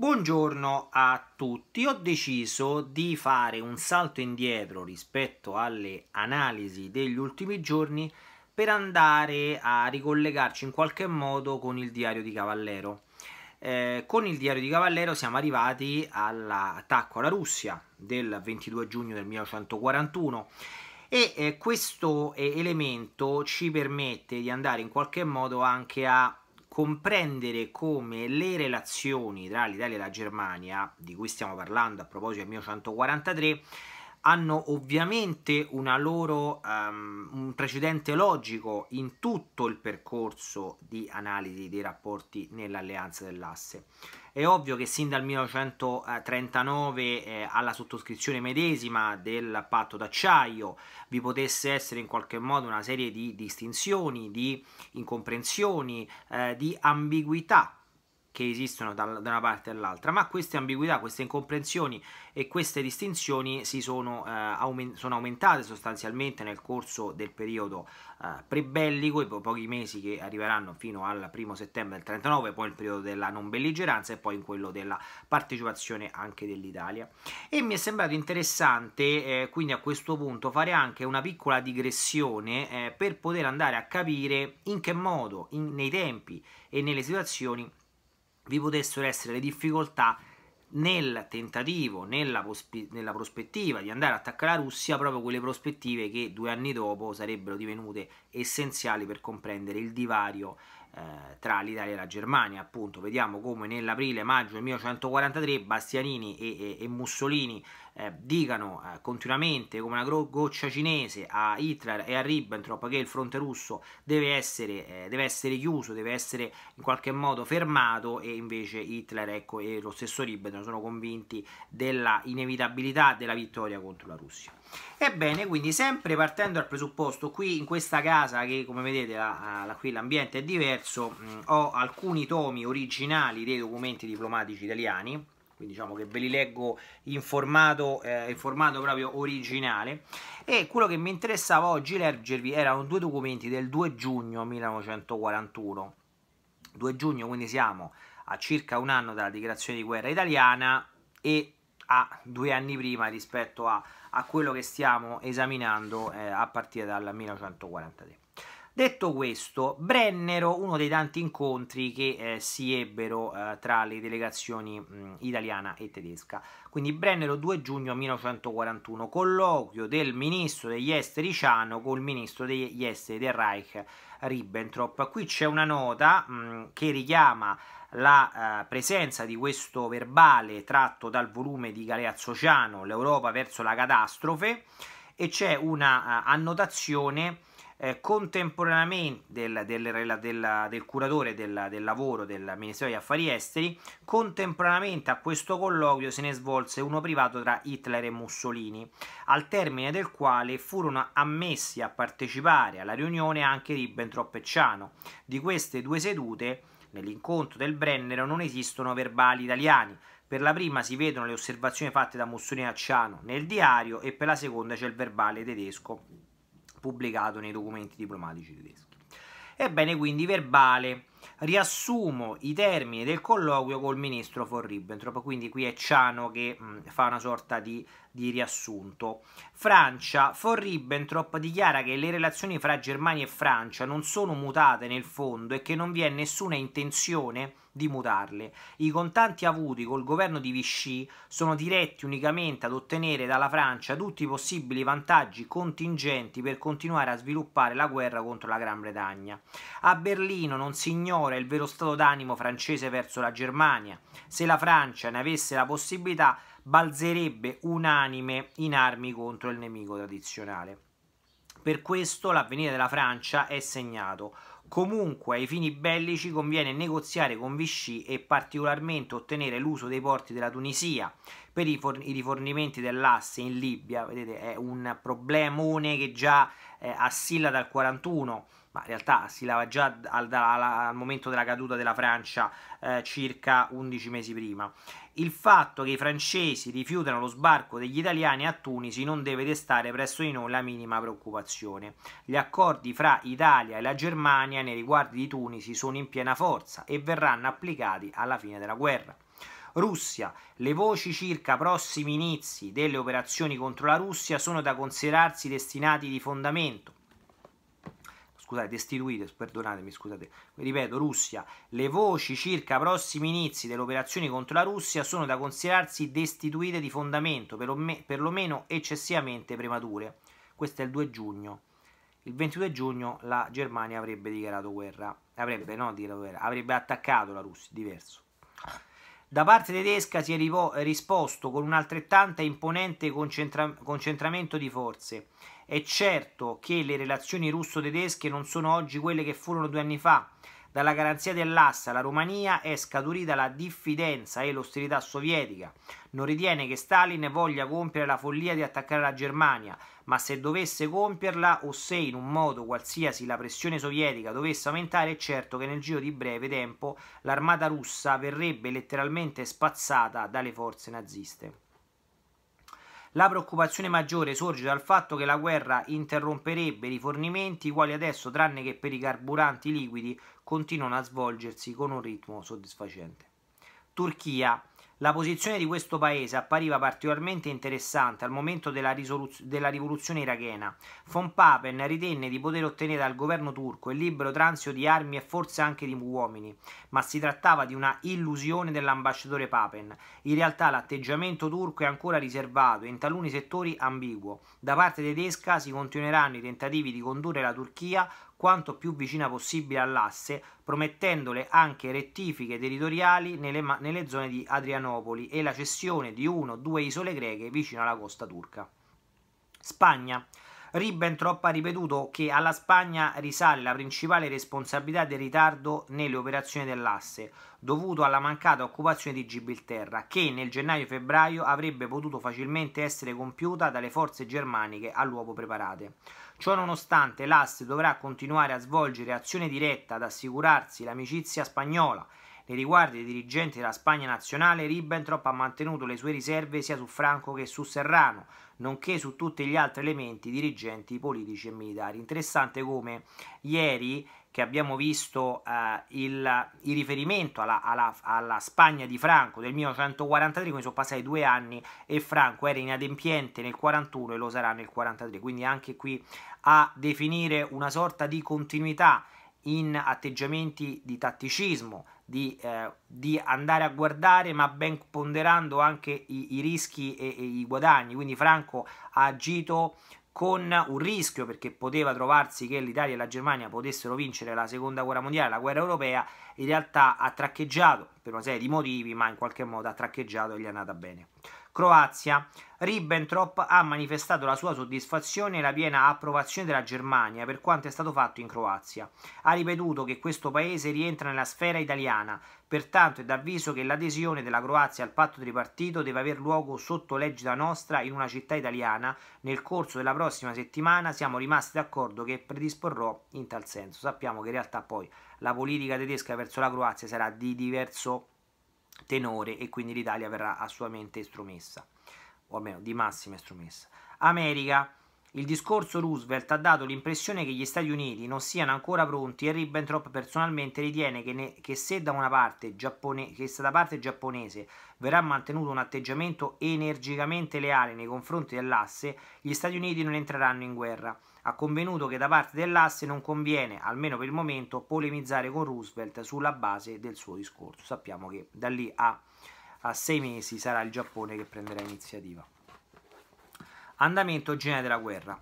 Buongiorno a tutti, ho deciso di fare un salto indietro rispetto alle analisi degli ultimi giorni per andare a ricollegarci in qualche modo con il diario di Cavallero. Eh, con il diario di Cavallero siamo arrivati all'attacco alla Russia del 22 giugno del 1941 e eh, questo eh, elemento ci permette di andare in qualche modo anche a comprendere come le relazioni tra l'Italia e la Germania, di cui stiamo parlando a proposito del mio 143, hanno ovviamente loro, um, un precedente logico in tutto il percorso di analisi dei rapporti nell'alleanza dell'asse. È ovvio che sin dal 1939 eh, alla sottoscrizione medesima del patto d'acciaio vi potesse essere in qualche modo una serie di distinzioni, di incomprensioni, eh, di ambiguità che esistono da, una parte all'altra, ma queste ambiguità, queste incomprensioni e queste distinzioni si sono, eh, aument- sono aumentate sostanzialmente nel corso del periodo eh, prebellico, i po- pochi mesi che arriveranno fino al primo settembre del 39, poi il periodo della non belligeranza e poi in quello della partecipazione anche dell'Italia. E mi è sembrato interessante eh, quindi a questo punto fare anche una piccola digressione eh, per poter andare a capire in che modo, in- nei tempi e nelle situazioni vi potessero essere le difficoltà nel tentativo, nella, nella, prospettiva di andare a attaccare la Russia, proprio quelle prospettive che due anni dopo sarebbero divenute essenziali per comprendere il divario eh, tra l'Italia e la Germania, appunto, vediamo come nell'aprile-maggio del 1943 Bastianini e, e, e Mussolini eh, dicano eh, continuamente come una goccia cinese a Hitler e a Ribbentrop che il fronte russo deve essere, eh, deve essere chiuso, deve essere in qualche modo fermato e invece Hitler ecco, e lo stesso Ribbentrop sono convinti della inevitabilità della vittoria contro la Russia. Ebbene, quindi sempre partendo dal presupposto, qui in questa casa che come vedete la, la, qui l'ambiente è diverso, mh, mm, ho alcuni tomi originali dei documenti diplomatici italiani, quindi diciamo che ve li leggo in formato, eh, in formato, proprio originale e quello che mi interessava oggi leggervi erano due documenti del 2 giugno 1941 2 giugno quindi siamo a circa un anno dalla dichiarazione di guerra italiana e a due anni prima rispetto a a quello che stiamo esaminando eh, a partire dal 1943. Detto questo, brennero uno dei tanti incontri che eh, si ebbero eh, tra le delegazioni mh, italiana e tedesca. Quindi brennero 2 giugno 1941, colloquio del ministro degli esteri Ciano col ministro degli esteri del Reich Ribbentrop. Qui c'è una nota mh, che richiama la eh, presenza di questo verbale tratto dal volume di Galeazzo Ciano, L'Europa verso la catastrofe, e c'è un'annotazione eh, uh, eh, contemporaneamente del, del, del, del curatore del, lavoro del Ministero degli Affari Esteri, contemporaneamente a questo colloquio se ne svolse uno privato tra Hitler e Mussolini, al termine del quale furono ammessi a partecipare alla riunione anche Ribbentrop e Ciano. Di queste due sedute Nell'incontro del Brennero non esistono verbali italiani. Per la prima si vedono le osservazioni fatte da Mussolini a Ciano nel diario e per la seconda c'è il verbale tedesco pubblicato nei documenti diplomatici tedeschi. Ebbene, quindi verbale riassumo i termini del colloquio col ministro von Ribbentrop, quindi qui è Ciano che mh, mm, fa una sorta di, di riassunto. Francia, von Ribbentrop dichiara che le relazioni fra Germania e Francia non sono mutate nel fondo e che non vi è nessuna intenzione di mutarle. I contanti avuti col governo di Vichy sono diretti unicamente ad ottenere dalla Francia tutti i possibili vantaggi contingenti per continuare a sviluppare la guerra contro la Gran Bretagna. A Berlino non si ignora ignora il vero stato d'animo francese verso la Germania. Se la Francia ne avesse la possibilità, balzerebbe unanime in armi contro il nemico tradizionale. Per questo l'avvenire della Francia è segnato. Comunque ai fini bellici conviene negoziare con Vichy e particolarmente ottenere l'uso dei porti della Tunisia per i, rifornimenti dell'asse in Libia, vedete è un problemone che già eh, assilla dal 41 in realtà si lava già al, al, al momento della caduta della Francia eh, circa 11 mesi prima. Il fatto che i francesi rifiutano lo sbarco degli italiani a Tunisi non deve destare presso di noi la minima preoccupazione. Gli accordi fra Italia e la Germania nei riguardi di Tunisi sono in piena forza e verranno applicati alla fine della guerra. Russia. Le voci circa prossimi inizi delle operazioni contro la Russia sono da considerarsi destinati di fondamento scusate, destituite, perdonatemi, scusate, ripeto, Russia, le voci circa prossimi inizi delle operazioni contro la Russia sono da considerarsi destituite di fondamento, perlomeno eccessivamente premature. Questo è il 2 giugno. Il 22 giugno la Germania avrebbe dichiarato guerra, avrebbe, no, dichiarato guerra, avrebbe attaccato la Russia, diverso. Da parte tedesca si è risposto con un altrettanto imponente concentra- concentramento di forze è certo che le relazioni russo-tedesche non sono oggi quelle che furono due anni fa. Dalla garanzia dell'assa alla Romania è scaturita la diffidenza e l'ostilità sovietica. Non ritiene che Stalin voglia compiere la follia di attaccare la Germania, ma se dovesse compierla o se in un modo qualsiasi la pressione sovietica dovesse aumentare, è certo che nel giro di breve tempo l'armata russa verrebbe letteralmente spazzata dalle forze naziste. La preoccupazione maggiore sorge dal fatto che la guerra interromperebbe i fornimenti, i quali adesso, tranne che per i carburanti liquidi, continuano a svolgersi con un ritmo soddisfacente. Turchia. La posizione di questo paese appariva particolarmente interessante al momento della, della rivoluzione irachena. Von Papen ritenne di poter ottenere dal governo turco il libero transito di armi e forse anche di uomini, ma si trattava di una illusione dell'ambasciatore Papen. In realtà l'atteggiamento turco è ancora riservato e in taluni settori ambiguo. Da parte tedesca si continueranno i tentativi di condurre la Turchia quanto più vicina possibile all'asse, promettendole anche rettifiche territoriali nelle, nelle zone di Adrianopoli e la cessione di uno o due isole greche vicino alla costa turca. Spagna Ribbentrop ha ripetuto che alla Spagna risale la principale responsabilità del ritardo nelle operazioni dell'asse, dovuto alla mancata occupazione di Gibilterra, che nel gennaio-febbraio avrebbe potuto facilmente essere compiuta dalle forze germaniche all'uopo preparate. Ciononostante, l'asse dovrà continuare a svolgere azione diretta ad assicurarsi l'amicizia spagnola nei riguardi dei dirigenti della Spagna nazionale, Ribbentrop ha mantenuto le sue riserve sia su Franco che su Serrano, nonché su tutti gli altri elementi dirigenti politici e militari. Interessante come ieri che abbiamo visto eh, il, il, riferimento alla, alla, alla, Spagna di Franco del 1943, quindi sono passati due anni e Franco era inadempiente nel 1941 e lo sarà nel 1943, quindi anche qui a definire una sorta di continuità in atteggiamenti di tatticismo di, eh, di, andare a guardare, ma ben ponderando anche i, i rischi e, e, i guadagni. Quindi Franco ha agito con un rischio perché poteva trovarsi che l'Italia e la Germania potessero vincere la seconda guerra mondiale, la guerra europea, in realtà ha traccheggiato per una serie di motivi, ma in qualche modo ha traccheggiato e gli è andata bene. Croazia. Ribbentrop ha manifestato la sua soddisfazione e la piena approvazione della Germania per quanto è stato fatto in Croazia. Ha ripetuto che questo paese rientra nella sfera italiana, pertanto è d'avviso che l'adesione della Croazia al patto tripartito deve aver luogo sotto l'egida nostra in una città italiana. Nel corso della prossima settimana siamo rimasti d'accordo che predisporrò in tal senso. Sappiamo che in realtà poi la politica tedesca verso la Croazia sarà di diverso tenore e quindi l'Italia verrà assolutamente estromessa, o almeno di massima estromessa. America. Il discorso Roosevelt ha dato l'impressione che gli Stati Uniti non siano ancora pronti e Ribbentrop personalmente ritiene che, ne, che se, da parte giappone, che se da parte giapponese verrà mantenuto un atteggiamento energicamente leale nei confronti dell'asse, gli Stati Uniti non entreranno in guerra ha convenuto che da parte dell'asse non conviene, almeno per il momento, polemizzare con Roosevelt sulla base del suo discorso. Sappiamo che da lì a, a sei mesi sarà il Giappone che prenderà iniziativa. Andamento generale della guerra.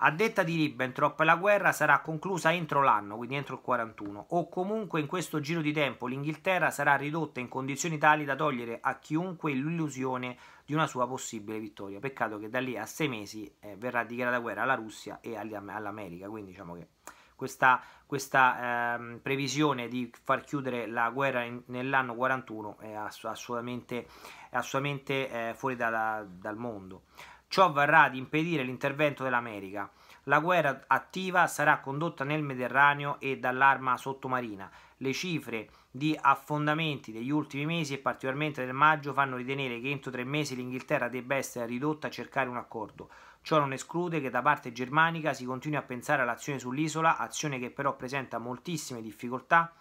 A detta di Ribbentrop la guerra sarà conclusa entro l'anno, quindi entro il 41, o comunque in questo giro di tempo l'Inghilterra sarà ridotta in condizioni tali da togliere a chiunque l'illusione di una sua possibile vittoria. Peccato che da lì a sei mesi eh, verrà dichiarata guerra alla Russia e all'America, quindi diciamo che questa, questa ehm, previsione di far chiudere la guerra in, nell'anno 41 è assolutamente, è assolutamente eh, fuori da, da, dal mondo. Ciò varrà ad impedire l'intervento dell'America. La guerra attiva sarà condotta nel Mediterraneo e dall'arma sottomarina. Le cifre di affondamenti degli ultimi mesi e particolarmente del maggio fanno ritenere che entro tre mesi l'Inghilterra debba essere ridotta a cercare un accordo. Ciò non esclude che da parte germanica si continui a pensare all'azione sull'isola, azione che però presenta moltissime difficoltà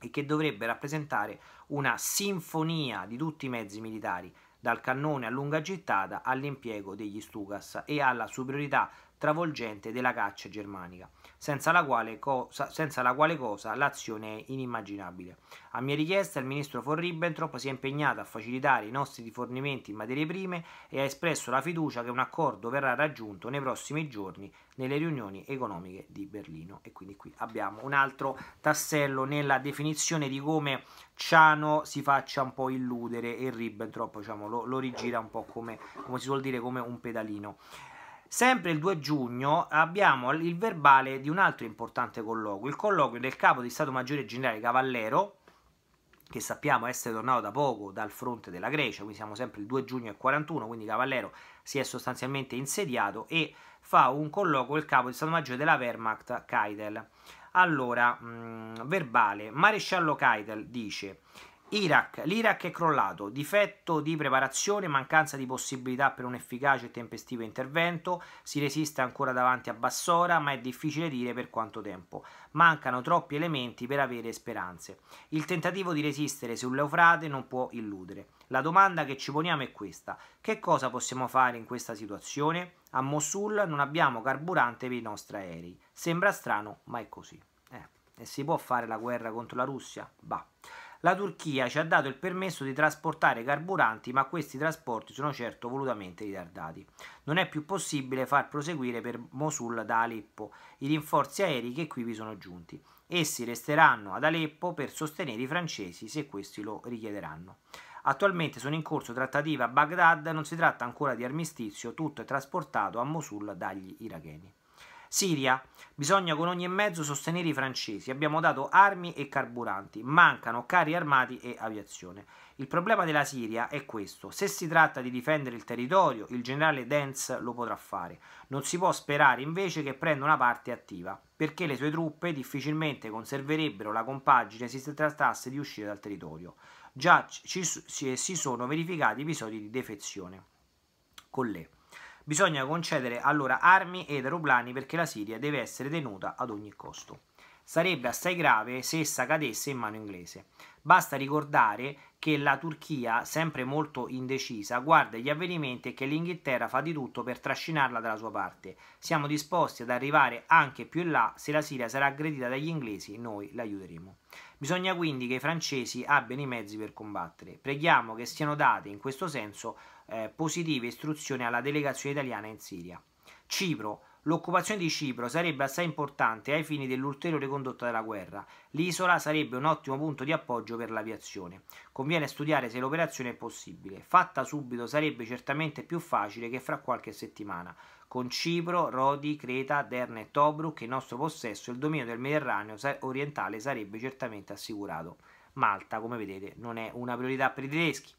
e che dovrebbe rappresentare una sinfonia di tutti i mezzi militari dal cannone a lunga gittata all'impiego degli Stukas e alla superiorità travolgente della caccia germanica, senza la, quale cosa, senza la quale cosa l'azione è inimmaginabile. A mia richiesta il ministro von Ribbentrop si è impegnato a facilitare i nostri rifornimenti in materie prime e ha espresso la fiducia che un accordo verrà raggiunto nei prossimi giorni nelle riunioni economiche di Berlino. E quindi qui abbiamo un altro tassello nella definizione di come Ciano si faccia un po' illudere e Ribbentrop diciamo, lo, lo rigira un po' come, come si suol dire come un pedalino. Sempre il 2 giugno abbiamo il verbale di un altro importante colloquio, il colloquio del capo di Stato Maggiore Generale Cavallero, che sappiamo essere tornato da poco dal fronte della Grecia, quindi siamo sempre il 2 giugno del 41, quindi Cavallero si è sostanzialmente insediato e fa un colloquio il capo di Stato Maggiore della Wehrmacht, Keitel. Allora, mh, mm, verbale, maresciallo Keitel dice Iraq. L'Iraq è crollato, difetto di preparazione, mancanza di possibilità per un efficace e tempestivo intervento, si resiste ancora davanti a Bassora, ma è difficile dire per quanto tempo. Mancano troppi elementi per avere speranze. Il tentativo di resistere sull'Eufrate non può illudere. La domanda che ci poniamo è questa: che cosa possiamo fare in questa situazione? A Mosul non abbiamo carburante per i nostri aerei. Sembra strano, ma è così. Eh, e si può fare la guerra contro la Russia? Bah. La Turchia ci ha dato il permesso di trasportare carburanti, ma questi trasporti sono certo volutamente ritardati. Non è più possibile far proseguire per Mosul da Aleppo i rinforzi aerei che qui vi sono giunti. Essi resteranno ad Aleppo per sostenere i francesi se questi lo richiederanno. Attualmente sono in corso trattative a Baghdad, non si tratta ancora di armistizio, tutto è trasportato a Mosul dagli iracheni. Siria. Bisogna con ogni mezzo sostenere i francesi. Abbiamo dato armi e carburanti. Mancano carri armati e aviazione. Il problema della Siria è questo. Se si tratta di difendere il territorio, il generale Dance lo potrà fare. Non si può sperare invece che prenda una parte attiva, perché le sue truppe difficilmente conserverebbero la compagine se si trattasse di uscire dal territorio. Già ci, si sono verificati episodi di defezione. Con le Bisogna concedere allora armi ed aeroplani perché la Siria deve essere tenuta ad ogni costo. Sarebbe assai grave se essa cadesse in mano inglese. Basta ricordare che la Turchia, sempre molto indecisa, guarda gli avvenimenti e che l'Inghilterra fa di tutto per trascinarla dalla sua parte. Siamo disposti ad arrivare anche più in là, se la Siria sarà aggredita dagli inglesi noi l'aiuteremo. Bisogna quindi che i francesi abbiano i mezzi per combattere. Preghiamo che siano date in questo senso eh, positive istruzioni alla delegazione italiana in Siria. Cipro. L'occupazione di Cipro sarebbe assai importante ai fini dell'ulteriore condotta della guerra. L'isola sarebbe un ottimo punto di appoggio per l'aviazione. Conviene studiare se l'operazione è possibile. Fatta subito sarebbe certamente più facile che fra qualche settimana. Con Cipro, Rodi, Creta, Derna e Tobruk in nostro possesso il dominio del Mediterraneo orientale sarebbe certamente assicurato. Malta, come vedete, non è una priorità per i tedeschi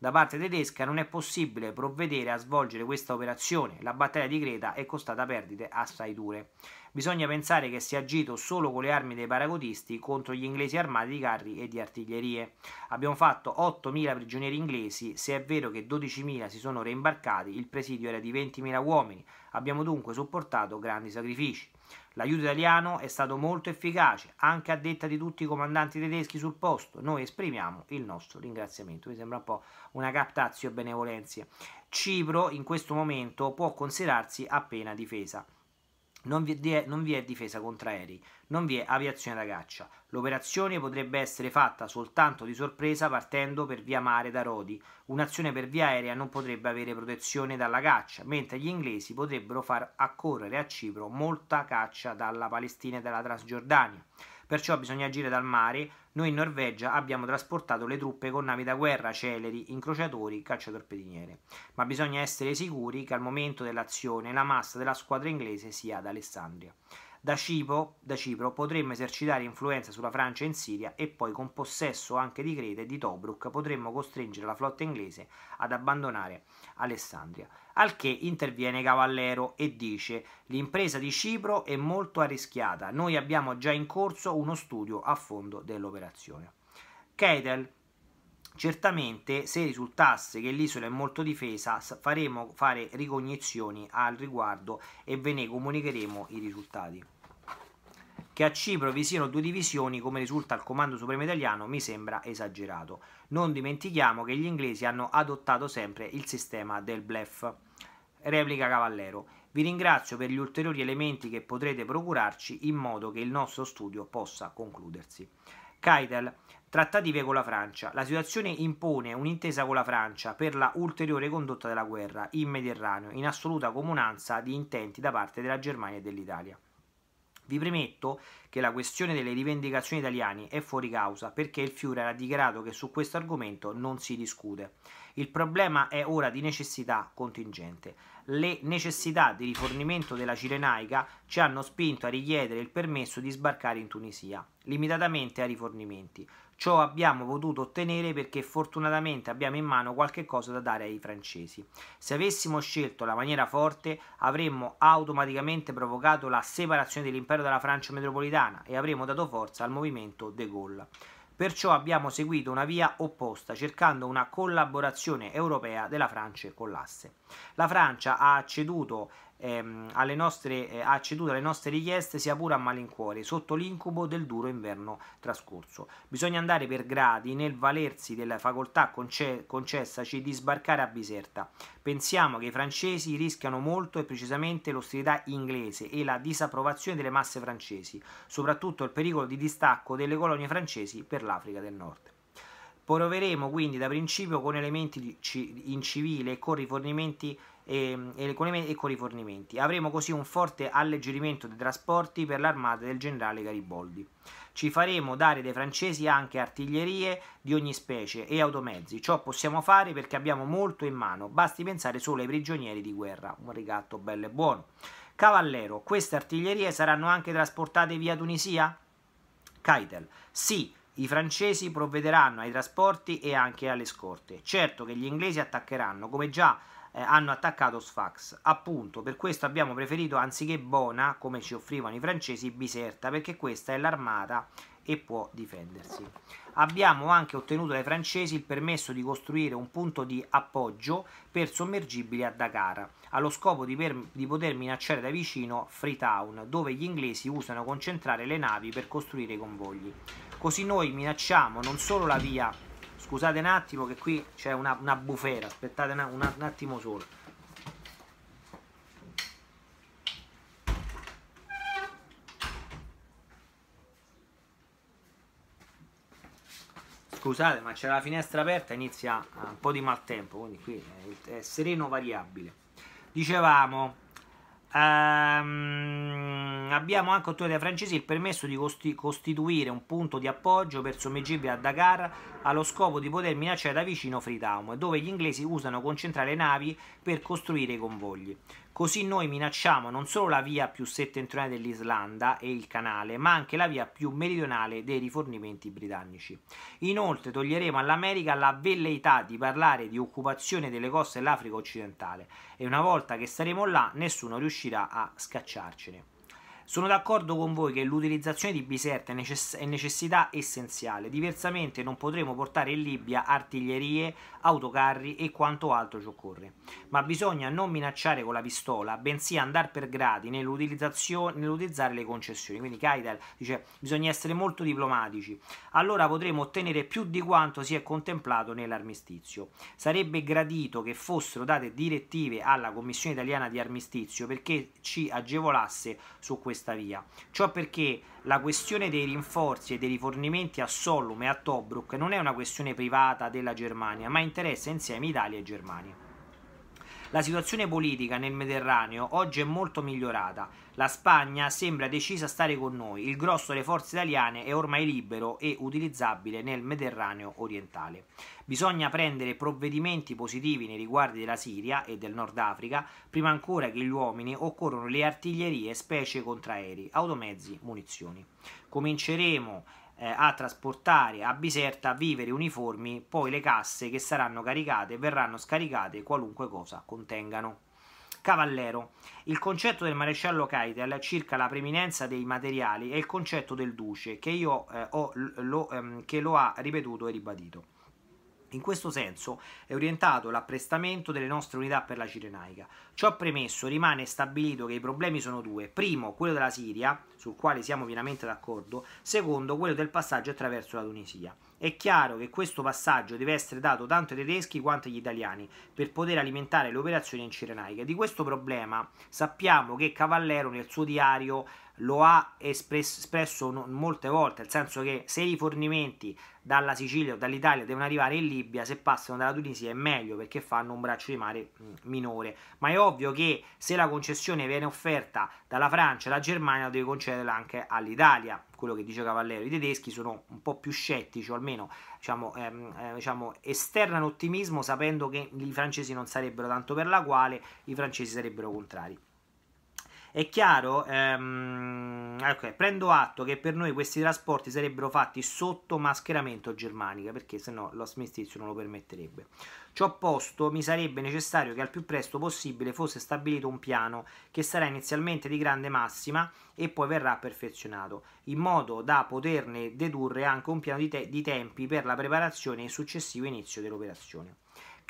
da parte tedesca non è possibile provvedere a svolgere questa operazione. La battaglia di Creta è costata perdite assai dure. Bisogna pensare che si è agito solo con le armi dei paracodisti contro gli inglesi armati di carri e di artiglierie. Abbiamo fatto 8.000 prigionieri inglesi, se è vero che 12.000 si sono reimbarcati, il presidio era di 20.000 uomini, abbiamo dunque sopportato grandi sacrifici. L'aiuto italiano è stato molto efficace, anche a detta di tutti i comandanti tedeschi sul posto. Noi esprimiamo il nostro ringraziamento. Mi sembra un po' una captazio benevolenzie. Cipro in questo momento può considerarsi appena difesa non vi, è, non vi, è, difesa contro aerei, non vi è aviazione da caccia. L'operazione potrebbe essere fatta soltanto di sorpresa partendo per via mare da Rodi. Un'azione per via aerea non potrebbe avere protezione dalla caccia, mentre gli inglesi potrebbero far accorrere a Cipro molta caccia dalla Palestina e dalla Transgiordania perciò bisogna agire dal mare. Noi in Norvegia abbiamo trasportato le truppe con navi da guerra, celeri, incrociatori, cacciatorpediniere. Ma bisogna essere sicuri che al momento dell'azione la massa della squadra inglese sia ad Alessandria. Da Cipro, da Cipro, potremmo esercitare influenza sulla Francia in Siria e poi con possesso anche di Creta e di Tobruk potremmo costringere la flotta inglese ad abbandonare Alessandria al che interviene Cavallero e dice l'impresa di Cipro è molto arrischiata, noi abbiamo già in corso uno studio a fondo dell'operazione. Keitel Certamente se risultasse che l'isola è molto difesa faremo fare ricognizioni al riguardo e ve ne comunicheremo i risultati. Che a Cipro vi siano due divisioni, come risulta al Comando Supremo Italiano, mi sembra esagerato. Non dimentichiamo che gli inglesi hanno adottato sempre il sistema del blef. Replica Cavallero. Vi ringrazio per gli ulteriori elementi che potrete procurarci in modo che il nostro studio possa concludersi. Keitel, trattative con la Francia. La situazione impone un'intesa con la Francia per la ulteriore condotta della guerra in Mediterraneo, in assoluta comunanza di intenti da parte della Germania e dell'Italia. Vi premetto che la questione delle rivendicazioni italiane è fuori causa perché il Führer ha dichiarato che su questo argomento non si discute. Il problema è ora di necessità contingente le necessità di rifornimento della Cirenaica ci hanno spinto a richiedere il permesso di sbarcare in Tunisia, limitatamente ai rifornimenti. Ciò abbiamo potuto ottenere perché fortunatamente abbiamo in mano qualche cosa da dare ai francesi. Se avessimo scelto la maniera forte avremmo automaticamente provocato la separazione dell'impero dalla Francia metropolitana e avremmo dato forza al movimento De Gaulle. Perciò abbiamo seguito una via opposta, cercando una collaborazione europea della Francia con l'asse. La Francia ha ceduto ehm, alle nostre, eh, ha ceduto alle nostre richieste sia pure a malincuore, sotto l'incubo del duro inverno trascorso. Bisogna andare per gradi nel valersi della facoltà conce- concessaci cioè di sbarcare a Biserta. Pensiamo che i francesi rischiano molto e precisamente l'ostilità inglese e la disapprovazione delle masse francesi, soprattutto il pericolo di distacco delle colonie francesi per l'Africa del Nord. Proveremo quindi da principio con elementi incivili e con rifornimenti e, e, con i, e con i fornimenti. Avremo così un forte alleggerimento dei trasporti per l'armata del generale Garibaldi. Ci faremo dare dai francesi anche artiglierie di ogni specie e automezzi. Ciò possiamo fare perché abbiamo molto in mano, basti pensare solo ai prigionieri di guerra. Un ricatto bello e buono. Cavallero, queste artiglierie saranno anche trasportate via Tunisia? Keitel, sì, i francesi provvederanno ai trasporti e anche alle scorte. Certo che gli inglesi attaccheranno, come già eh, hanno attaccato Sfax. Appunto, per questo abbiamo preferito anziché Bona, come ci offrivano i francesi, Biserta, perché questa è l'armata e può difendersi. Abbiamo anche ottenuto dai francesi il permesso di costruire un punto di appoggio per sommergibili a Dakar, allo scopo di, per, di, poter minacciare da vicino Freetown, dove gli inglesi usano concentrare le navi per costruire i convogli. Così noi minacciamo non solo la via Scusate un attimo che qui c'è una, una, bufera, aspettate una, una, un attimo solo. Scusate, ma c'è la finestra aperta, inizia eh, un po' di maltempo, quindi qui è sereno variabile. Dicevamo, Um, abbiamo anche ottenuto dai francesi il permesso di costi costituire un punto di appoggio per sommergibili a Dakar allo scopo di poter minacciare da vicino Freetown, dove gli inglesi usano concentrare navi per costruire i convogli. Così noi minacciamo non solo la via più settentrionale dell'Islanda e il canale, ma anche la via più meridionale dei rifornimenti britannici. Inoltre toglieremo all'America la velleità di parlare di occupazione delle coste dell'Africa occidentale e una volta che saremo là nessuno riuscirà a scacciarcene. Sono d'accordo con voi che l'utilizzazione di biserte è, è necessità essenziale, diversamente non potremo portare in Libia artiglierie, autocarri e quanto altro ci occorre. Ma bisogna non minacciare con la pistola, bensì andare per gradi nell'utilizzare le concessioni. Quindi Kaidel dice bisogna essere molto diplomatici, allora potremo ottenere più di quanto si è contemplato nell'armistizio. Sarebbe gradito che fossero date direttive alla Commissione italiana di armistizio perché ci agevolasse su questo questa via. Ciò perché la questione dei rinforzi e dei rifornimenti a Sollum e a Tobruk non è una questione privata della Germania, ma interessa insieme Italia e Germania. La situazione politica nel Mediterraneo oggi è molto migliorata. La Spagna sembra decisa a stare con noi. Il grosso delle forze italiane è ormai libero e utilizzabile nel Mediterraneo orientale. Bisogna prendere provvedimenti positivi nei riguardi della Siria e del Nord Africa, prima ancora che gli uomini occorrono le artiglierie, specie contraerei, automezzi, munizioni. Cominceremo eh, a trasportare a Biserta viveri uniformi, poi le casse che saranno caricate verranno scaricate qualunque cosa contengano. Cavallero. Il concetto del maresciallo Keitel circa la preminenza dei materiali è il concetto del duce che io eh, ho, lo, ehm, che lo ha ripetuto e ribadito. In questo senso è orientato l'apprestamento delle nostre unità per la Cirenaica. Ciò premesso rimane stabilito che i problemi sono due. Primo, quello della Siria, sul quale siamo pienamente d'accordo, secondo, quello del passaggio attraverso la Tunisia. È chiaro che questo passaggio deve essere dato tanto ai tedeschi quanto agli italiani per poter alimentare le operazioni in Cirenaica. Di questo problema sappiamo che Cavallero nel suo diario lo ha espresso, espresso molte volte, nel senso che se i fornimenti dalla Sicilia o dall'Italia devono arrivare in Libia, se passano dalla Tunisia è meglio perché fanno un braccio di mare mm, minore, ma è ovvio che se la concessione viene offerta dalla Francia la Germania deve concederla anche all'Italia, quello che dice Cavallero, i tedeschi sono un po' più scettici o almeno diciamo, ehm, eh, diciamo, esternano ottimismo sapendo che i francesi non sarebbero tanto per la quale, i francesi sarebbero contrari. È chiaro, ehm, okay, ecco, eh, prendo atto che per noi questi trasporti sarebbero fatti sotto mascheramento germanica, perché se no Lost non lo permetterebbe. Ciò posto, mi sarebbe necessario che al più presto possibile fosse stabilito un piano che sarà inizialmente di grande massima e poi verrà perfezionato, in modo da poterne dedurre anche un piano di, te di tempi per la preparazione e il successivo inizio dell'operazione.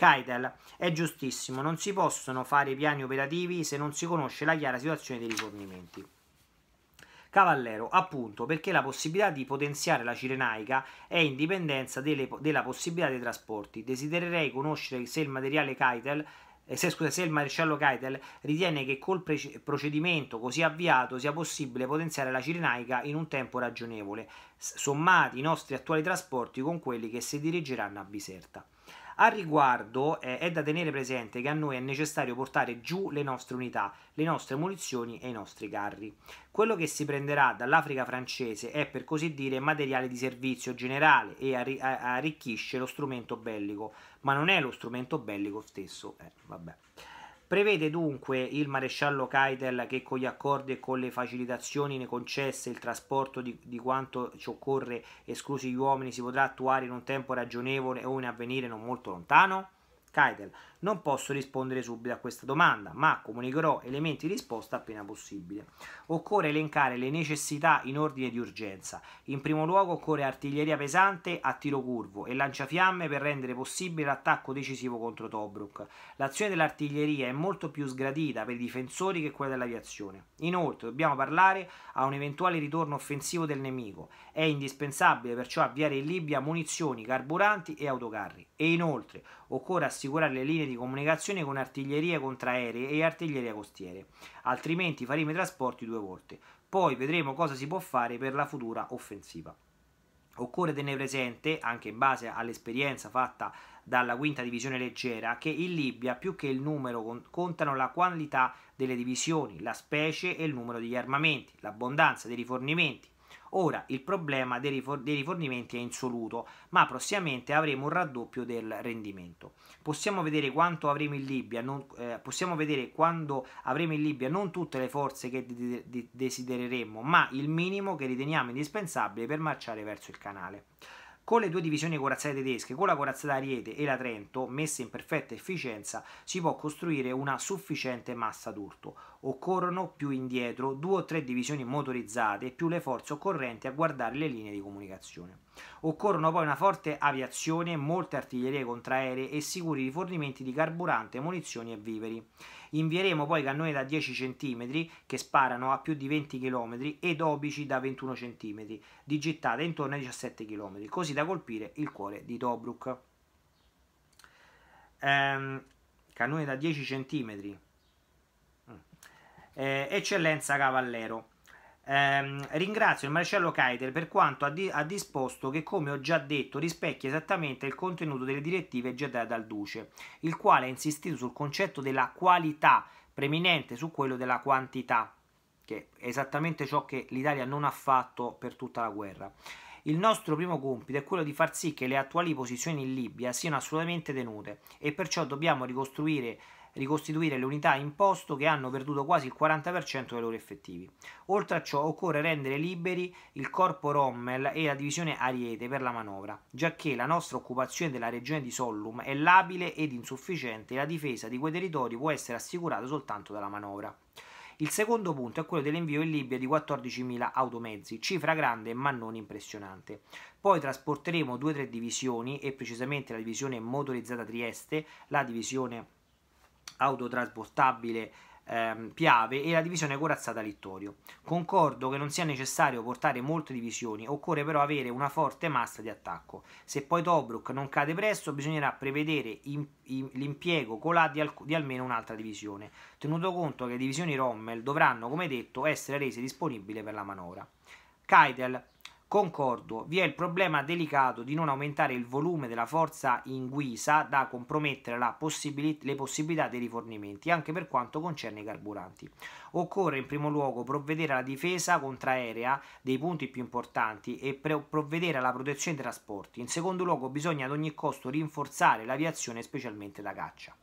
Keitel, è giustissimo, non si possono fare piani operativi se non si conosce la chiara situazione dei rifornimenti. Cavallero, appunto, perché la possibilità di potenziare la Cirenaica è in dipendenza delle, della possibilità dei trasporti. Desidererei conoscere se il materiale Keitel eh, se, scusa, se il maresciallo Keitel ritiene che col procedimento così avviato sia possibile potenziare la Cirenaica in un tempo ragionevole, sommati i nostri attuali trasporti con quelli che si dirigeranno a Biserta. Al riguardo eh, è da tenere presente che a noi è necessario portare giù le nostre unità, le nostre munizioni e i nostri carri. Quello che si prenderà dall'Africa francese è per così dire materiale di servizio generale e arri- arricchisce lo strumento bellico, ma non è lo strumento bellico stesso. Eh, vabbè. Prevede dunque il maresciallo Keitel che con gli accordi e con le facilitazioni ne concesse il trasporto di, di, quanto ci occorre, esclusi gli uomini, si potrà attuare in un tempo ragionevole o in avvenire non molto lontano? Keitel, non posso rispondere subito a questa domanda, ma comunicherò elementi di risposta appena possibile. Occorre elencare le necessità in ordine di urgenza. In primo luogo occorre artiglieria pesante a tiro curvo e lanciafiamme per rendere possibile l'attacco decisivo contro Tobruk. L'azione dell'artiglieria è molto più sgradita per i difensori che quella dell'aviazione. Inoltre dobbiamo parlare a un eventuale ritorno offensivo del nemico. È indispensabile perciò avviare in Libia munizioni, carburanti e autocarri. E inoltre occorre assicurare le linee di comunicazione con artiglieria contraeree e artiglieria costiere, altrimenti faremo i trasporti due volte. Poi vedremo cosa si può fare per la futura offensiva. Occorre tenere presente, anche in base all'esperienza fatta dalla quinta divisione leggera, che in Libia più che il numero contano la qualità delle divisioni, la specie e il numero degli armamenti, l'abbondanza dei rifornimenti, Ora il problema dei, rifornimenti è insoluto, ma prossimamente avremo un raddoppio del rendimento. Possiamo vedere, Libia, non, eh, possiamo vedere quando avremo in Libia non tutte le forze che de- de- desidereremmo, ma il minimo che riteniamo indispensabile per marciare verso il canale. Con le due divisioni corazzate tedesche, con la corazzata Ariete e la Trento, messe in perfetta efficienza, si può costruire una sufficiente massa d'urto occorrono più indietro due o tre divisioni motorizzate più le forze occorrenti a guardare le linee di comunicazione. Occorrono poi una forte aviazione, molte artiglierie contraeree e sicuri rifornimenti di carburante, munizioni e viveri. Invieremo poi cannoni da 10 cm che sparano a più di 20 km ed obici da 21 cm, di gittata intorno ai 17 km, così da colpire il cuore di Tobruk. Ehm, cannoni da 10 cm eh, eccellenza Cavallero. Eh, ringrazio il maresciallo Kaider per quanto ha, di ha, disposto che, come ho già detto, rispecchia esattamente il contenuto delle direttive già date dal Duce, il quale ha insistito sul concetto della qualità preminente su quello della quantità, che è esattamente ciò che l'Italia non ha fatto per tutta la guerra. Il nostro primo compito è quello di far sì che le attuali posizioni in Libia siano assolutamente tenute e perciò dobbiamo ricostruire ricostituire le unità in posto che hanno perduto quasi il 40% dei loro effettivi. Oltre a ciò occorre rendere liberi il corpo Rommel e la divisione Ariete per la manovra, giacché la nostra occupazione della regione di Sollum è labile ed insufficiente e la difesa di quei territori può essere assicurata soltanto dalla manovra. Il secondo punto è quello dell'invio in Libia di 14.000 automezzi, cifra grande ma non impressionante. Poi trasporteremo due o tre divisioni, e precisamente la divisione motorizzata Trieste, la divisione autotrasportabile ehm, Piave e la divisione corazzata Littorio. Concordo che non sia necessario portare molte divisioni, occorre però avere una forte massa di attacco. Se poi Tobruk non cade presto, bisognerà prevedere l'impiego colà di, di, almeno un'altra divisione, tenuto conto che le divisioni Rommel dovranno, come detto, essere rese disponibili per la manovra. Keitel Concordo, vi è il problema delicato di non aumentare il volume della forza in guisa da compromettere possibili le possibilità dei rifornimenti, anche per quanto concerne i carburanti. Occorre in primo luogo provvedere alla difesa contraerea dei punti più importanti e provvedere alla protezione dei trasporti. In secondo luogo bisogna ad ogni costo rinforzare l'aviazione, specialmente da caccia.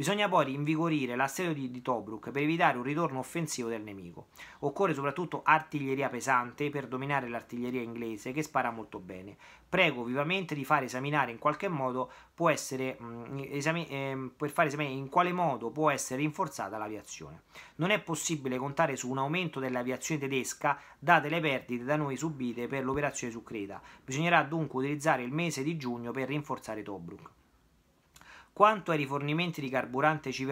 Bisogna poi rinvigorire l'assedio di, di Tobruk per evitare un ritorno offensivo del nemico. Occorre soprattutto artiglieria pesante per dominare l'artiglieria inglese che spara molto bene. Prego vivamente di far esaminare in qualche modo può essere mh, mm, esami, eh, per fare esaminare in quale modo può essere rinforzata l'aviazione. Non è possibile contare su un aumento dell'aviazione tedesca date le perdite da noi subite per l'operazione su Creta. Bisognerà dunque utilizzare il mese di giugno per rinforzare Tobruk. Quanto ai rifornimenti di carburante ci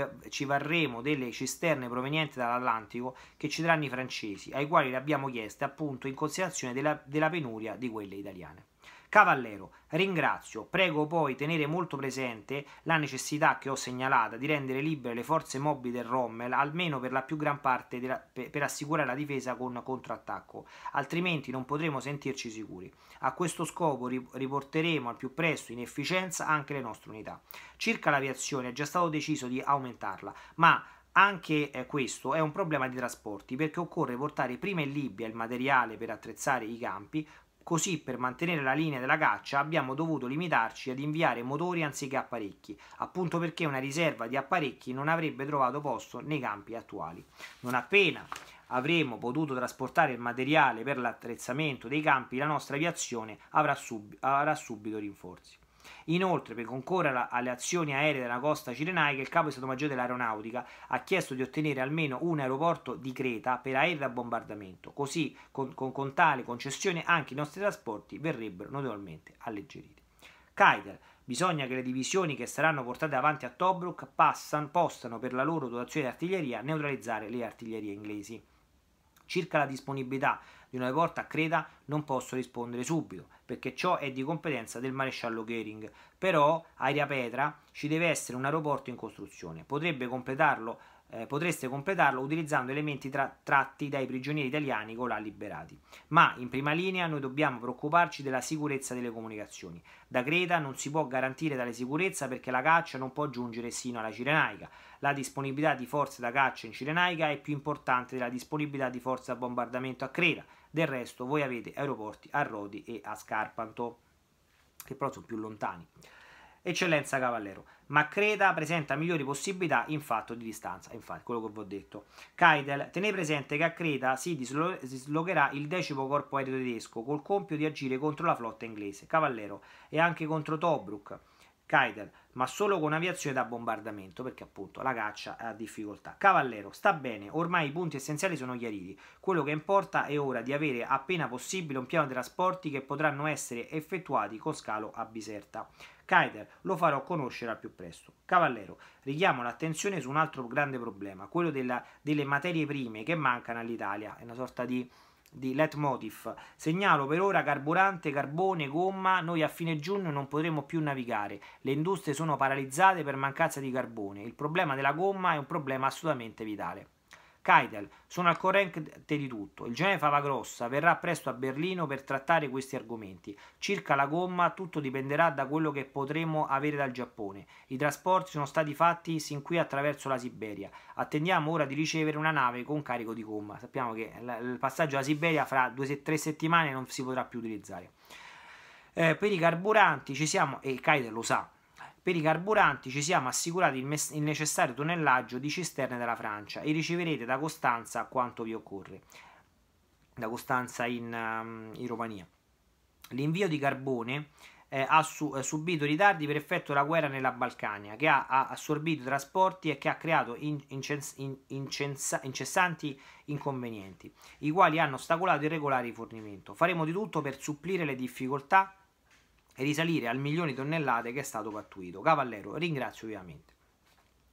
varremo delle cisterne provenienti dall'Atlantico che ci daranno i francesi, ai quali le abbiamo chieste appunto in considerazione della, della penuria di quelle italiane. Cavallero, ringrazio, prego poi tenere molto presente la necessità che ho segnalata di rendere libere le forze mobili del Rommel, almeno per la più gran parte la, per, per assicurare la difesa con contrattacco, altrimenti non potremo sentirci sicuri. A questo scopo riporteremo al più presto in efficienza anche le nostre unità. Circa l'aviazione è già stato deciso di aumentarla, ma anche eh, questo è un problema di trasporti perché occorre portare prima in Libia il materiale per attrezzare i campi, Così, per mantenere la linea della caccia, abbiamo dovuto limitarci ad inviare motori anziché apparecchi, appunto perché una riserva di apparecchi non avrebbe trovato posto nei campi attuali. Non appena avremo potuto trasportare il materiale per l'attrezzamento dei campi, la nostra aviazione avrà, sub- avrà subito rinforzi. Inoltre, per concorrere alle azioni aeree della costa cirenaica, il capo di Stato Maggiore dell'Aeronautica ha chiesto di ottenere almeno un aeroporto di Creta per aerei da bombardamento, così con, con, con tale concessione anche i nostri trasporti verrebbero notevolmente alleggeriti. Keitel, bisogna che le divisioni che saranno portate avanti a Tobruk possano per la loro dotazione di artiglieria neutralizzare le artiglierie inglesi. Circa la disponibilità di una riporta a Creta non posso rispondere subito, perché ciò è di competenza del maresciallo Gering. Però Aria Petra ci deve essere un aeroporto in costruzione. Potrebbe completarlo eh, potreste completarlo utilizzando elementi tra- tratti dai prigionieri italiani colà liberati. Ma in prima linea noi dobbiamo preoccuparci della sicurezza delle comunicazioni. Da Creta non si può garantire tale sicurezza perché la caccia non può giungere sino alla Cirenaica. La disponibilità di forze da caccia in Cirenaica è più importante della disponibilità di forze da bombardamento a Creta. Del resto voi avete aeroporti a Rodi e a Scarpanto, che però sono più lontani. Eccellenza Cavallero ma Creta presenta migliori possibilità in fatto di distanza, infatti quello che vi ho detto. Kaidel, tenete presente che a Creta si dislocherà il decimo corpo aereo tedesco col compito di agire contro la flotta inglese, Cavallero, e anche contro Tobruk. Kaidel, ma solo con aviazione da bombardamento, perché appunto la caccia ha difficoltà. Cavallero, sta bene, ormai i punti essenziali sono chiariti. Quello che importa è ora di avere appena possibile un piano di trasporti che potranno essere effettuati con scalo a Biserta. Kaider lo farò conoscere al più presto. Cavallero, richiamo l'attenzione su un altro grande problema, quello della, delle materie prime che mancano all'Italia, è una sorta di di Letmotiv. Segnalo per ora carburante, carbone, gomma, noi a fine giugno non potremo più navigare, le industrie sono paralizzate per mancanza di carbone, il problema della gomma è un problema assolutamente vitale. Kaidel, sono al corrente di tutto. Il Gene Favagrossa verrà presto a Berlino per trattare questi argomenti. Circa la gomma, tutto dipenderà da quello che potremo avere dal Giappone. I trasporti sono stati fatti sin qui attraverso la Siberia. Attendiamo ora di ricevere una nave con carico di gomma. Sappiamo che il passaggio alla Siberia fra due o tre settimane non si potrà più utilizzare. Eh, per i carburanti ci siamo, e Kaidel lo sa, per i carburanti ci siamo assicurati il, mes- il necessario tonnellaggio di cisterne dalla Francia e riceverete da Costanza quanto vi occorre, da Costanza in, um, in Romania. L'invio di carbone eh, ha su, eh, subito ritardi per effetto della guerra nella Balcania, che ha, ha assorbito trasporti e che ha creato in, incens, in, incensa, incessanti inconvenienti, i quali hanno ostacolato il regolare fornimento. Faremo di tutto per supplire le difficoltà e risalire al milione di tonnellate che è stato pattuito. Cavallero, ringrazio vivamente.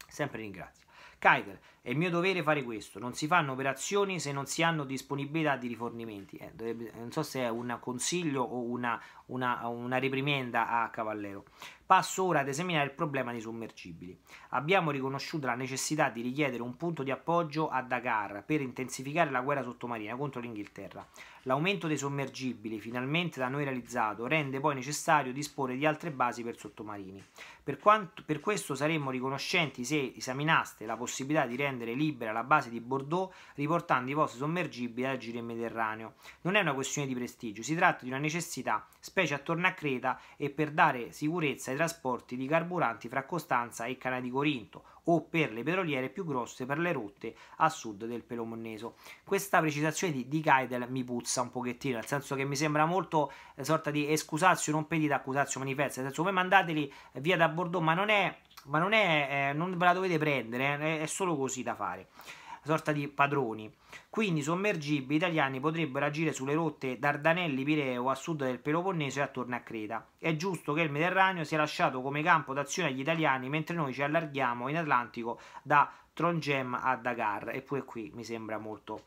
Sempre ringrazio. Keitel, è mio dovere fare questo, non si fanno operazioni se non si hanno disponibilità di rifornimenti. Eh, dovrebbe, non so se è un consiglio o una, una, una reprimenda a Cavallero. Passo ora ad esaminare il problema dei sommergibili. Abbiamo riconosciuto la necessità di richiedere un punto di appoggio a Dakar per intensificare la guerra sottomarina contro l'Inghilterra. L'aumento dei sommergibili, finalmente da noi realizzato, rende poi necessario disporre di altre basi per sottomarini. Per, quanto, per questo saremmo riconoscenti se esaminaste la possibilità di rendere libera la base di Bordeaux riportando i vostri sommergibili al giro mediterraneo. Non è una questione di prestigio, si tratta di una necessità, specie attorno a Creta e per dare sicurezza ai trasporti di carburanti fra Costanza e Canale di Corinto o per le petroliere più grosse per le rotte a sud del Pelomonneso. Questa precisazione di, di Gaidel mi puzza un pochettino, nel senso che mi sembra molto una eh, sorta di escusazio, non pedita accusazio manifesta, nel senso come mandateli via da Bordeaux, ma non è, ma non è, eh, non ve la dovete prendere, eh, è solo così da fare sorta di padroni. Quindi sommergibili italiani potrebbero agire sulle rotte Dardanelli-Pireo a sud del Peloponneso e attorno a Creta. È giusto che il Mediterraneo sia lasciato come campo d'azione agli italiani mentre noi ci allarghiamo in Atlantico da Trongem a Dakar. Eppure qui mi sembra molto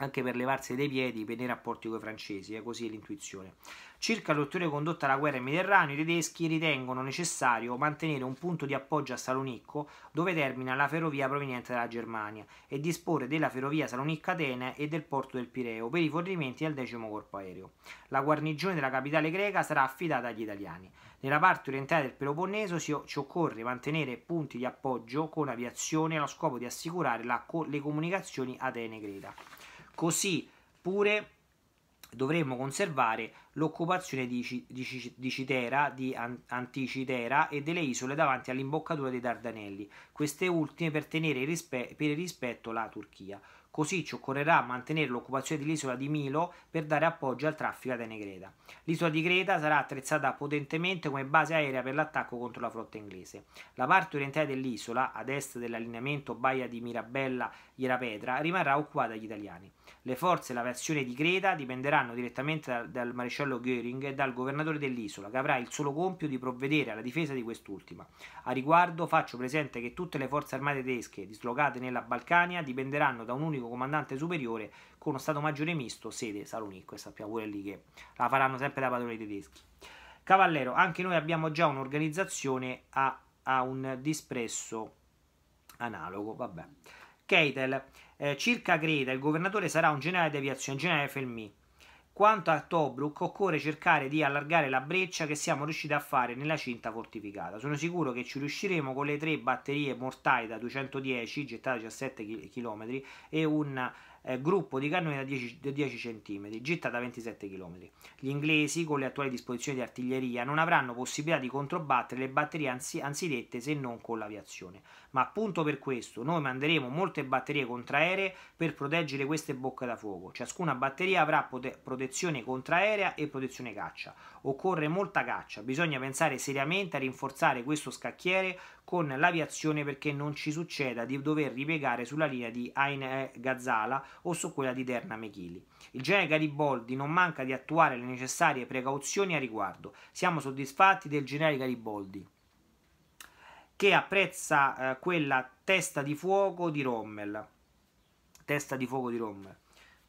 anche per levarsi dei piedi per i rapporti con i francesi, eh, è così l'intuizione. Circa le condotta condotte alla guerra in Mediterraneo, i tedeschi ritengono necessario mantenere un punto di appoggio a Salonicco, dove termina la ferrovia proveniente dalla Germania, e disporre della ferrovia salonicca atene e del porto del Pireo per i fornimenti al decimo corpo aereo. La guarnigione della capitale greca sarà affidata agli italiani. Nella parte orientale del Peloponneso ci occorre mantenere punti di appoggio con aviazione allo scopo di assicurare co- le comunicazioni Atene-Greta. Così pure dovremmo conservare l'occupazione di, di, di, Citera, di Anticitera e delle isole davanti all'imboccatura dei Dardanelli, queste ultime per tenere rispe per rispetto la Turchia. Così ci occorrerà mantenere l'occupazione dell'isola di Milo per dare appoggio al traffico ad Creta. L'isola di Creta sarà attrezzata potentemente come base aerea per l'attacco contro la flotta inglese. La parte orientale dell'isola, ad est dell'allineamento Baia di Mirabella Petra, rimarrà occupata dagli italiani. Le forze e la versione di Creta dipenderanno direttamente dal, dal maresciallo Göring e dal governatore dell'isola, che avrà il solo compito di provvedere alla difesa di quest'ultima. A riguardo faccio presente che tutte le forze armate tedesche dislocate nella Balcania dipenderanno da un unico comandante superiore con uno stato maggiore misto, sede Salonicco, e sappiamo pure lì che la faranno sempre da padroni tedeschi. Cavallero, anche noi abbiamo già un'organizzazione a, a un dispresso analogo, vabbè. Keitel, eh, circa Greta, il governatore sarà un generale di aviazione, un generale Fermi. Quanto a Tobruk, occorre cercare di allargare la breccia che siamo riusciti a fare nella cinta fortificata. Sono sicuro che ci riusciremo con le tre batterie mortai da 210, gettate 17 km, e una eh, gruppo di cannoni da 10, cm, gitta da 27 km. Gli inglesi, con le attuali disposizioni di artiglieria, non avranno possibilità di controbattere le batterie ansi- ansidette se non con l'aviazione. Ma appunto per questo noi manderemo molte batterie contraeree per proteggere queste bocche da fuoco. Ciascuna batteria avrà pote- protezione contraerea e protezione caccia. Occorre molta caccia, bisogna pensare seriamente a rinforzare questo scacchiere con l'aviazione perché non ci succeda di dover ripiegare sulla linea di Ain Gazzala o su quella di Derna Mechili. Il genere Garibaldi non manca di attuare le necessarie precauzioni a riguardo. Siamo soddisfatti del genere Garibaldi che apprezza eh, quella testa di fuoco di Rommel. Testa di fuoco di Rommel.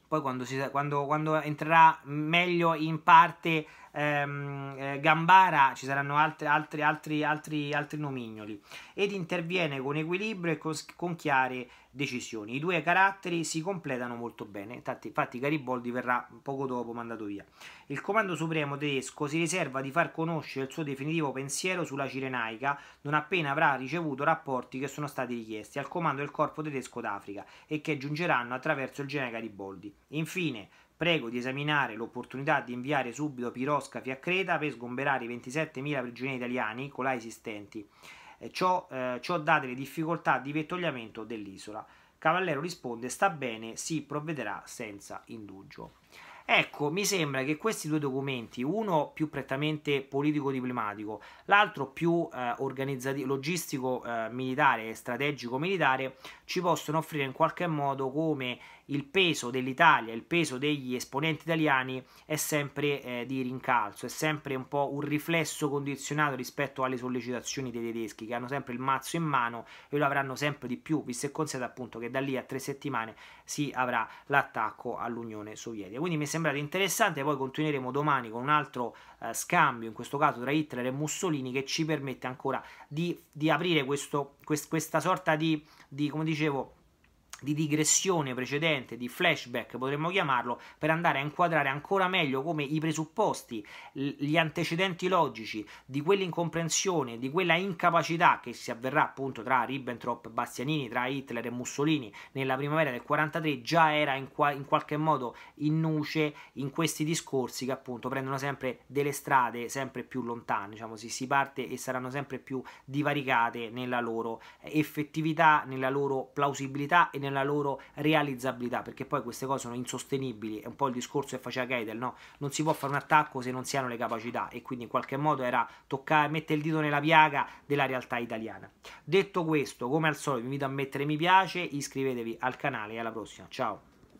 Poi quando, si, quando, quando entrerà meglio in parte ehm, eh, Gambara ci saranno altri, altri, altri, altri, altri nomignoli ed interviene con equilibrio e con, con chiare decisioni. I due caratteri si completano molto bene, infatti, infatti Gariboldi verrà poco dopo mandato via. Il Comando Supremo tedesco si riserva di far conoscere il suo definitivo pensiero sulla Cirenaica non appena avrà ricevuto rapporti che sono stati richiesti al comando del Corpo tedesco d'Africa e che giungeranno attraverso il Gene Gariboldi. Infine, Prego di esaminare l'opportunità di inviare subito piroscafi a Creta per sgomberare i 27.000 prigionieri italiani, colà esistenti. Eh, ciò, eh, ciò date le difficoltà di vettogliamento dell'isola. Cavallero risponde: Sta bene, si provvederà senza indugio. Ecco, mi sembra che questi due documenti, uno più prettamente politico-diplomatico, l'altro più eh, organizzati- logistico-militare eh, e strategico-militare, ci possono offrire in qualche modo come il peso dell'Italia, il peso degli esponenti italiani è sempre eh, di rincalzo, è sempre un po' un riflesso condizionato rispetto alle sollecitazioni dei tedeschi che hanno sempre il mazzo in mano e lo avranno sempre di più, visto e considerato appunto che da lì a tre settimane si avrà l'attacco all'Unione Sovietica. Quindi mi è sembrato interessante, poi continueremo domani con un altro eh, scambio, in questo caso tra Hitler e Mussolini, che ci permette ancora di, di aprire questo, quest, questa sorta di, di come dicevo, di digressione precedente, di flashback potremmo chiamarlo, per andare a inquadrare ancora meglio come i presupposti, gli antecedenti logici di quell'incomprensione, di quella incapacità che si avverrà appunto tra Ribbentrop, Bastianini, tra Hitler e Mussolini nella primavera del 43 già era in, qua in qualche modo in nuce in questi discorsi che appunto prendono sempre delle strade sempre più lontane, diciamo si, si parte e saranno sempre più divaricate nella loro effettività, nella loro plausibilità e nella nella loro realizzabilità, perché poi queste cose sono insostenibili, è un po' il discorso che faceva Keitel, no? Non si può fare un attacco se non si hanno le capacità e quindi in qualche modo era toccare, mettere il dito nella piaga della realtà italiana. Detto questo, come al solito vi invito a mettere mi piace, iscrivetevi al canale e alla prossima, ciao!